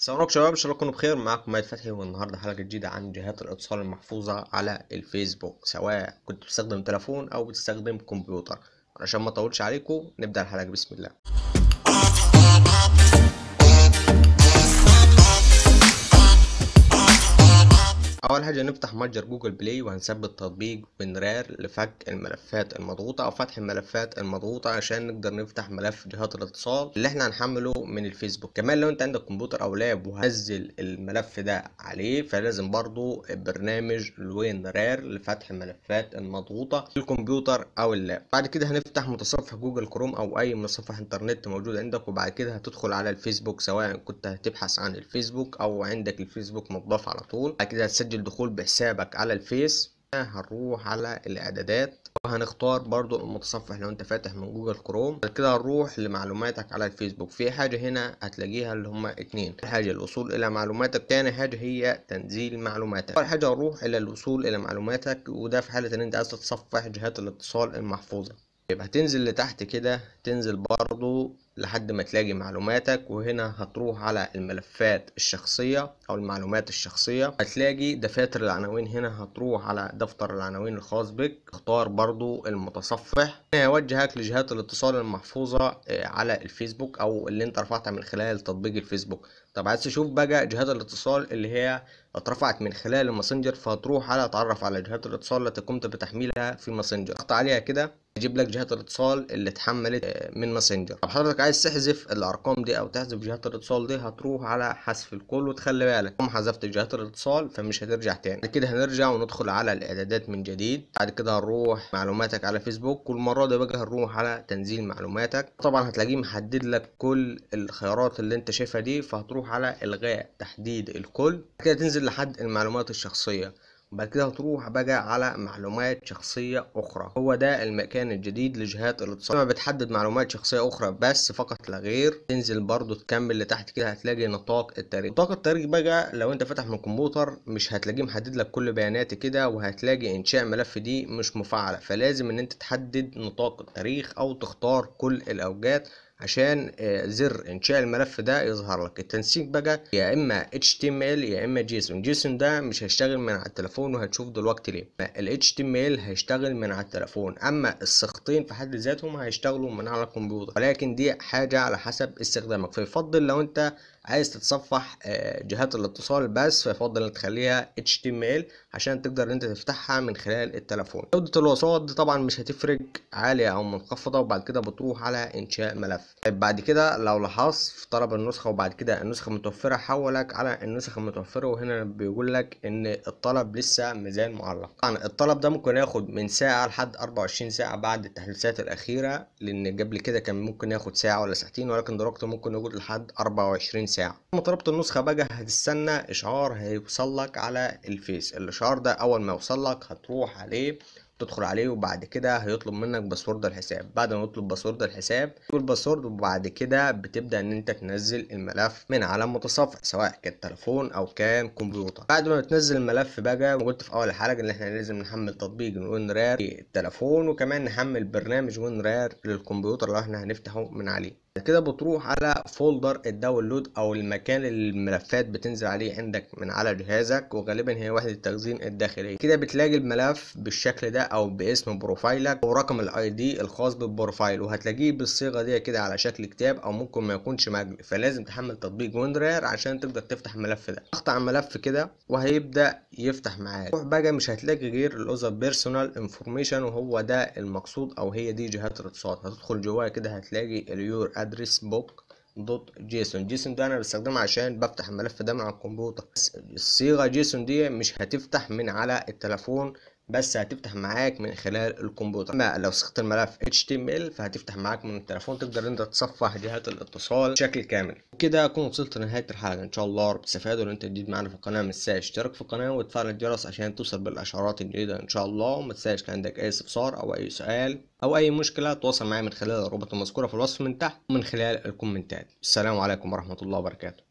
السلام عليكم شباب ان شاء الله تكونوا بخير معاكم مهدي فتحي والنهارده حلقه جديده عن جهات الاتصال المحفوظه على الفيسبوك سواء كنت بتستخدم تليفون او بتستخدم كمبيوتر علشان ما اطولش عليكم نبدا الحلقه بسم الله اول حاجه نفتح متجر جوجل بلاي وهنثبت تطبيق بنرار لفك الملفات المضغوطه او فتح الملفات المضغوطه عشان نقدر نفتح ملف جهات الاتصال اللي احنا هنحمله من الفيسبوك كمان لو انت عندك كمبيوتر او لاب وهنزل الملف ده عليه فلازم برضو برنامج الوينرار لفتح الملفات المضغوطه للكمبيوتر او اللاب بعد كده هنفتح متصفح جوجل كروم او اي متصفح انترنت موجود عندك وبعد كده هتدخل على الفيسبوك سواء كنت هتبحث عن الفيسبوك او عندك الفيسبوك مضاف على طول بعد كده هتسجل الدخول بحسابك على الفيس آه، هنروح على الاعدادات وهنختار برضو المتصفح لو انت فاتح من جوجل كروم بعد كده هنروح لمعلوماتك على الفيسبوك في حاجه هنا هتلاقيها اللي هما اتنين حاجه الوصول الى معلوماتك تاني حاجه هي تنزيل معلوماتك اول حاجه هنروح الى الوصول الى معلوماتك وده في حاله ان انت عايز تتصفح جهات الاتصال المحفوظه يبقى هتنزل لتحت كده تنزل برضو لحد ما تلاقي معلوماتك وهنا هتروح على الملفات الشخصية او المعلومات الشخصية هتلاقي دفاتر العناوين هنا هتروح على دفتر العناوين الخاص بك اختار برضو المتصفح هنا يوجهك لجهات الاتصال المحفوظة آه، على الفيسبوك او اللي انت رفعتها من خلال تطبيق الفيسبوك طب عايز تشوف بقى جهات الاتصال اللي هي اترفعت من خلال الماسنجر فهتروح على اتعرف على جهات الاتصال التي قمت بتحميلها في الماسنجر اضغط عليها كده يجيب لك جهات الاتصال اللي اتحملت من ماسنجر طب حضرتك عايز تحذف الارقام دي او تحذف جهات الاتصال دي هتروح على حذف الكل وتخلي بالك قوم حذفت جهات الاتصال فمش هترجع تاني بعد كده هنرجع وندخل على الاعدادات من جديد بعد كده هنروح معلوماتك على فيسبوك والمره دي بقى هنروح على تنزيل معلوماتك طبعا هتلاقيه محدد لك كل الخيارات اللي انت شايفها دي فهتروح على الغاء تحديد الكل كده تنزل لحد المعلومات الشخصيه بعد كده هتروح بقى على معلومات شخصية أخرى هو ده المكان الجديد لجهات الاتصال لما بتحدد معلومات شخصية أخرى بس فقط لا غير تنزل برضو تكمل لتحت كده هتلاقي نطاق التاريخ نطاق التاريخ بقى لو أنت فتح من الكمبيوتر مش هتلاقيه محدد لك كل بياناتي كده وهتلاقي إنشاء ملف دي مش مفعلة فلازم إن أنت تحدد نطاق التاريخ أو تختار كل الأوجات عشان آه، زر انشاء الملف ده يظهر لك التنسيق بقى يا اما HTML يا اما جيسون جيسون ده مش هيشتغل من على التليفون وهتشوف دلوقتي ليه ال HTML هيشتغل من على التليفون اما السخطين في حد ذاتهم هيشتغلوا من على الكمبيوتر ولكن دي حاجة على حسب استخدامك فيفضل لو انت عايز تتصفح آه، جهات الاتصال بس فيفضل انك تخليها HTML عشان تقدر انت تفتحها من خلال التليفون جودة الوساط طبعا مش هتفرق عالية او منخفضة وبعد كده بتروح على انشاء ملف طيب بعد كده لو لاحظت طلب النسخه وبعد كده النسخه المتوفره حولك على النسخة المتوفره وهنا بيقول لك ان الطلب لسه ميزان معلق طبعا الطلب ده ممكن ياخد من ساعه لحد 24 ساعه بعد التحديثات الاخيره لان قبل كده كان ممكن ياخد ساعه ولا ساعتين ولكن دلوقتي ممكن ياخد لحد 24 ساعه لما طلبت النسخه بقى هتستنى اشعار هيوصل لك على الفيس الاشعار ده اول ما يوصل لك هتروح عليه تدخل عليه وبعد كده هيطلب منك باسورد الحساب بعد ما يطلب باسورد الحساب والباسورد وبعد كده بتبدا ان انت تنزل الملف من على المتصفح سواء كان تليفون او كان كمبيوتر بعد ما بتنزل الملف بقى قلت في اول حلقه ان احنا لازم نحمل تطبيق وين رار للتليفون وكمان نحمل برنامج وين رار للكمبيوتر لو احنا هنفتحه من عليه كده بتروح على فولدر الداونلود او المكان اللي الملفات بتنزل عليه عندك من على جهازك وغالبا هي وحده التخزين الداخليه كده بتلاقي الملف بالشكل ده او باسم بروفايلك ورقم الاي دي الخاص بالبروفايل وهتلاقيه بالصيغه دي كده على شكل كتاب او ممكن ما يكونش مجلد فلازم تحمل تطبيق ويندرير عشان تقدر تفتح الملف ده اقطع الملف كده وهيبدا يفتح معاك روح بقى مش هتلاقي غير الاوزر بيرسونال انفورميشن وهو ده المقصود او هي دي جهات الاتصال هتدخل جواها كده هتلاقي اليور ادرس بوك دوت جيسون جيسون ده انا بستخدمه عشان بفتح الملف ده من على الكمبيوتر الصيغه جيسون دي مش هتفتح من على التليفون بس هتفتح معاك من خلال الكمبيوتر اما لو سخت الملف HTML فهتفتح معاك من التليفون تقدر انت تصفح جهات الاتصال بشكل كامل كده اكون وصلت لنهايه الحلقه ان شاء الله رب تستفادوا لو انت جديد معانا في القناه ما تنساش اشترك في القناه وتفعل الجرس عشان توصل بالاشعارات الجديده ان شاء الله وما تنساش كان عندك اي استفسار او اي سؤال او اي مشكله تواصل معايا من خلال الرابط المذكوره في الوصف من تحت ومن خلال الكومنتات السلام عليكم ورحمه الله وبركاته